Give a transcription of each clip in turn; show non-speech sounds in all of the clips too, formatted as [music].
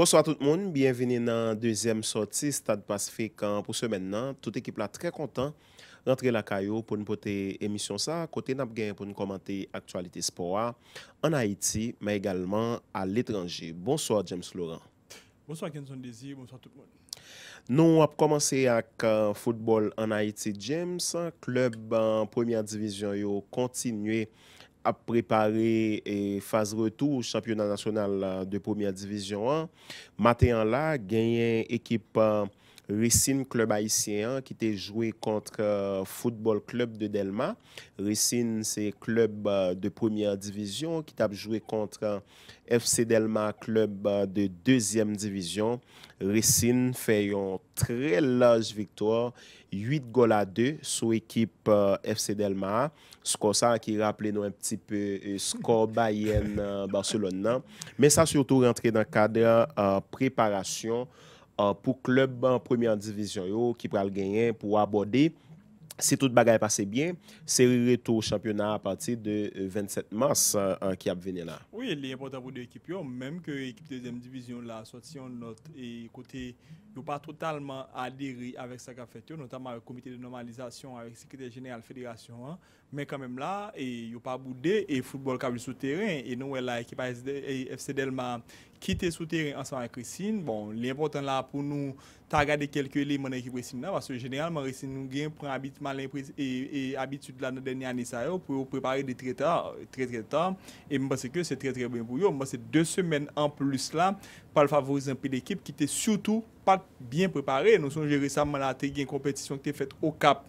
Bonsoir tout moun, bienveni nan deuxième sorti Stade Pacifique. Pour ce maintenant, tout équipe la très content rentrer la Kayo pou nou pote émission sa. Kote nap gen pou nou komante aktualité sport en Haïti, mais également à l'étranger. Bonsoir James Laurent. Bonsoir Kenzon Desi, bonsoir tout moun. Nou ap komanse ak football en Haïti, James. Klub en première division yo kontinue. a préparé et eh, phase retour au championnat national de première division 1. Matin là, gagné équipe hein, Récine, Club Haïtien qui était joué contre euh, Football Club de Delma. Récine, c'est club euh, de première division qui a joué contre euh, FC Delma Club de deuxième division. Récine fait une très large victoire, 8 goals à 2 sur l'équipe FC Delma. Score ça qui rappelait nous un petit peu score [laughs] Bayern Barcelone. Mais ça surtout rentré dans le cadre préparation pour euh, pour club en première division qui qui pral gagner pour aborder. Si tout est passe bien, le retour championnat à partir de 27 euh, mars euh, qui a venu là. Oui, il est important pour l'équipe, même que l'équipe deuxième division là, sorti en note et côté, pas totalement adhéré avec ça qu'a fait, notamment le comité de normalisation avec le secrétaire général fédération. Hein. mais quand même là, et a pas boudé et football est sous terrain et nous, là, l'équipe FC Delma Ki te soute ren ansan an kresin, bon, li importan la pou nou ta gade kelke li mwen ekip kresin nan, vase genelman kresin nou gen pran abitman l'impresi e abitud la nan denye an isa yo pou yo prepare de treta, tre treta, e mwen seke se tre tre ben pou yo, mwen seke de semen an plus la, pal favorize an pi l'ekip ki te surtout pat bien prepare, nou son jere sa mwen la te gen kompetisyon ki te fet o kap,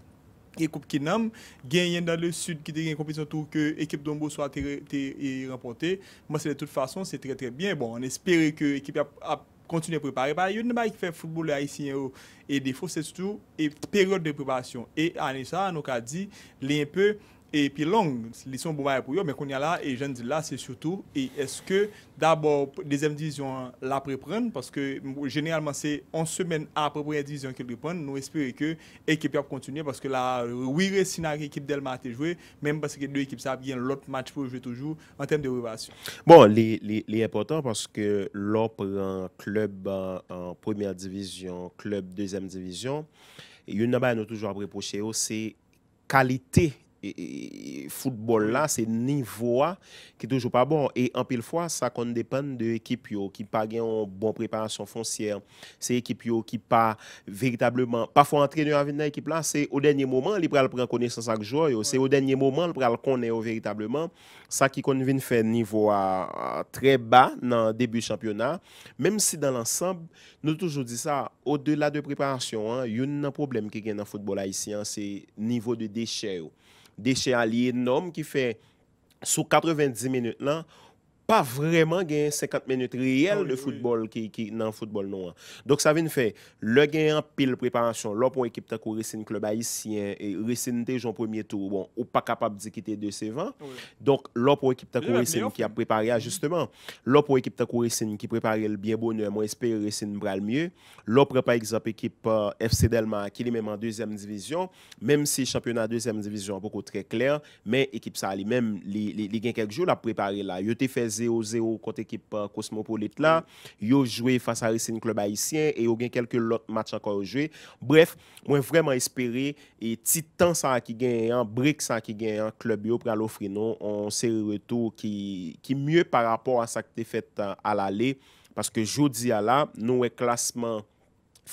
équipe qui kinam, gagne dans le sud qui te gagné compétition tout que équipe Dombo soit e remportée moi c'est de toute façon c'est très très bien, bon, on espère que l'équipe a, continuer à préparer. Bah, il y a qui fait football ici hein, oh. et défaut, c'est surtout et période de préparation. Et Anissa, nous a dit, les un peu et puis long, les sont pour eux, mais qu'on y a là, et je dis là, c'est surtout, et est-ce que d'abord, deuxième division, la prendre, parce que généralement, c'est en semaine après première division qu'ils reprennent, nous espérons que l'équipe va continuer, parce que là, oui, si l'équipe d'Elma a jouée, même parce que deux équipes, savent bien l'autre match pour jouer toujours, en termes de relation. Bon, les, les, important parce que l'autre en club en, première division, club deuxième division, et une nous toujours à c'est qualité E, e, foutbol la, se nivoua Ki toujou pa bon E anpil fwa, sa kon depen de ekip yo Ki pa gen yon bon preparasyon fonsyer Se ekip yo ki pa Veritableman, pa fwa antre nou avin na ekip la Se o denye mouman li pral pral kone San sak jouyo, se o denye mouman Li pral kone yo veritableman Sa ki kon vin fe nivoua Tre ba nan debi championat Mem si dan lansamb, nou toujou di sa O de la de preparasyon Yon nan problem ki gen nan foutbol la isi Se nivou de desheyo déchet allié de norme ki fè sou 90 minute lan, pas vraiment gagné 50 minutes réelles ah de football qui, qui dans football noir. Donc ça vient de faire le gain en pile préparation. Là pour équipe de Racing club haïtien et récente déjà premier tour. Bon, ou pas capable de quitter de ses vents. Donc là pour équipe de qui a préparé mhm. justement Là pour équipe de Racing qui préparait le bien bonheur, moi espère Racing le mieux. Là par exemple équipe euh, FC Delma qui est même en deuxième division, même si championnat deuxième division beaucoup très clair, mais équipe ça lui même les gains quelques jours la préparer là. Yo fait 0-0 kont ekip euh, kosmopolite la. Yo jwe fasa risin klub ayisyen, e yo gen kelke lot match akor jwe. Bref, mwen vreman espere, e titan sa ki gen yon, brik sa ki gen yon, klub yo pralofri nou, on se retou ki mye par rapport a sa ki te fet euh, al ale, paske jodi ala, nou e klasman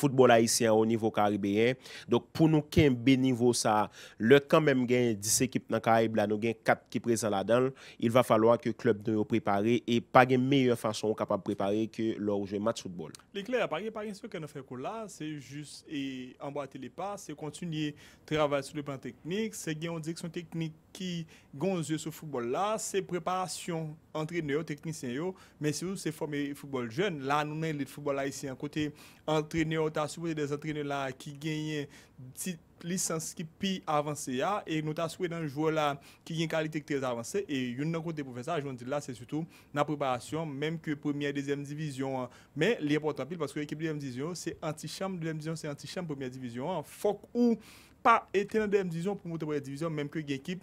foutebol haisyen ou nivou karibéen. Donc, pou nou ken be nivou sa, le kan men gen dis ekip nan karib la nou gen kat ki prezal adan, il va falwa ke klub nou preparé e pagyen meyye fason kapab preparé ke lor jen mat foutebol. Le kler, pagyen, pagyen, sou ken an fekou la, se jous e ambate le pas, se kontunye travase sou le plan teknik, se gen on diksyon teknik ki gonze sou foutebol la, se preparasyon antrene yo, teknik sen yo, men se ou se fome foutebol jen, la nou men li foutebol haisyen kote antrene yo nou ta soube ah, ah. de zentrine ah. la ki genye lisans ki pi avanse ya, e nou ta soube nan jou la ki genye kalitek trez avanse, e yon nan kote profesa, ajon di la se sutou nan preparasyon, menm ke 1e, 2e divizyon, men li apotapil, paske ekip di 2e divizyon, se anti chanm 2e divizyon, se anti chanm 1e divizyon, fok ou pa ete nan 2e divizyon, pou mouta pou 2e divizyon, menm ke gen ekip,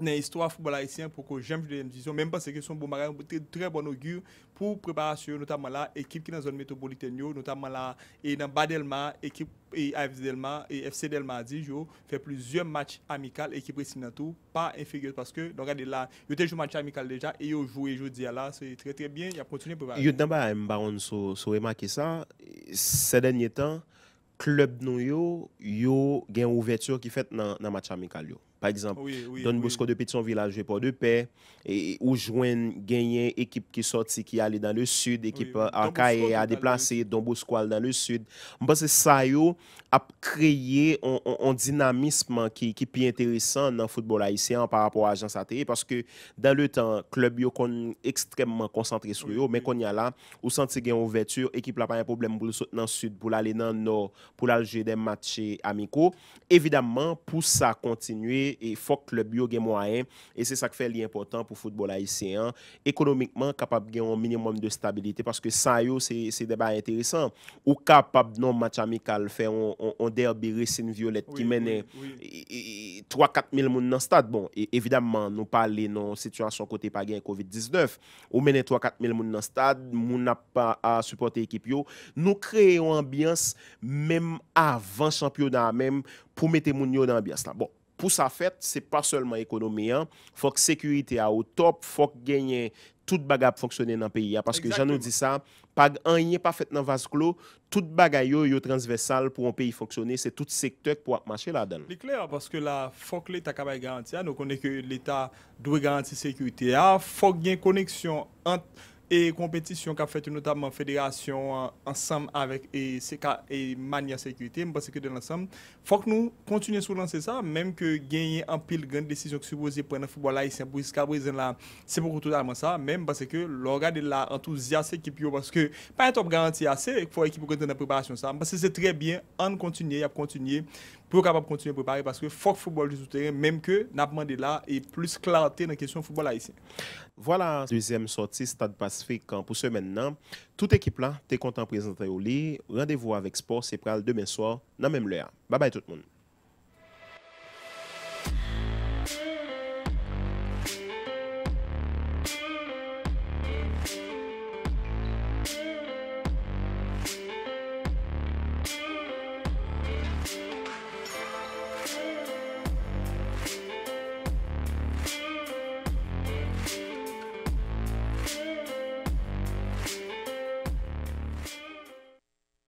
Nè istwa foubola isyen pou ko jem jude yon dizyon, mèm pa seke son bou marè, pou tre bon ogur pou preparasyon, notamman la, ekip ki nan zon metropoliten yo, notamman la, e nan badelman, ekip, e FC delman, e FC delman di yo, fe plizye match amikal, ekip re sinan tou, pa enfigyo, paske, donkade la, yo te jou match amikal deja, e yo jou, e jou di ala, seye tre tre bien, ya potsyonye pou preparasyon. Yo dèmba yon baron sou emakisa, sè den yé tan, klub nou yo, yo gen ouverture ki fèt nan match amikal yo. Par exemple, Don Bosco de Piton Village, jè pa de pe, ou jwen genyen ekip ki sorti, ki alè dan le sud, ekip a kaye, a deplase Don Bosco alè dan le sud. Mpase sa yo, ap kreye on dinamisman ki pi enteresan nan foutebol ayisyen par apor ajan sa te, paske dan le tan klub yo kon ekstremman konsantre sou yo, men kon yala ou santi gen ou vetur, ekip la pa yon problem pou l'alje de matche amiko, evidemman pou sa kontinue e fok klub yo gen mwaen e se sak fe li important pou foutebol ayisyen, ekonomikman kapab gen minimum de stabilite, paske sa yo se deba enteresan, ou kapab non matche amikal fe yon On derbe resine violette ki mene 3-4 mil moun nan stad. Bon, evidemman nou pale nan situasyon kote pa gen COVID-19. Ou mene 3-4 mil moun nan stad, moun ap pa a supporte ekip yo. Nou kreye yon ambiyans mèm avan champyo dan mèm pou mette moun yo dan ambiyans la. Bon, pou sa fèt, se pa selman ekonomi. Fok sekurite a ou top, fok genye... tout baga pou foksyone nan peyi ya, paske jan nou di sa, pag an yon pa fèt nan vas klo, tout baga yo yo transvesal pou an peyi foksyone, se tout sektek pou akmache la den. Li kler, paske la fok li takabay garanti ya, nou konen ke l'Etat dwe garanti sekywite ya, fok gen koneksyon an... E kompetisyon ka fete notabman federasyon ansam avek e manye a sekurite. Mpase ke den ansam, fok nou kontinye sou lanse sa, menm ke genye an pil gen desisyon ki sou bozi prenen fubo la, isen briska, brezen la, sebo koutou dalman sa, menm pase ke lorade la entouziase ki pyo, paske pa etop garanti ase, ek fo ekipou konten nan preparasyon sa. Mpase se trebyen an kontinye, ap kontinye, pour capable continuer à préparer parce que faut football du souterrain même que n'a demandé là et plus clarté dans la question football haïtien. Voilà deuxième sortie Stade Pacifique pour ce maintenant. Toute équipe là, t'es content présenter au lit. Rendez-vous avec Sport Pral demain soir dans même l'heure. Bye bye tout le monde.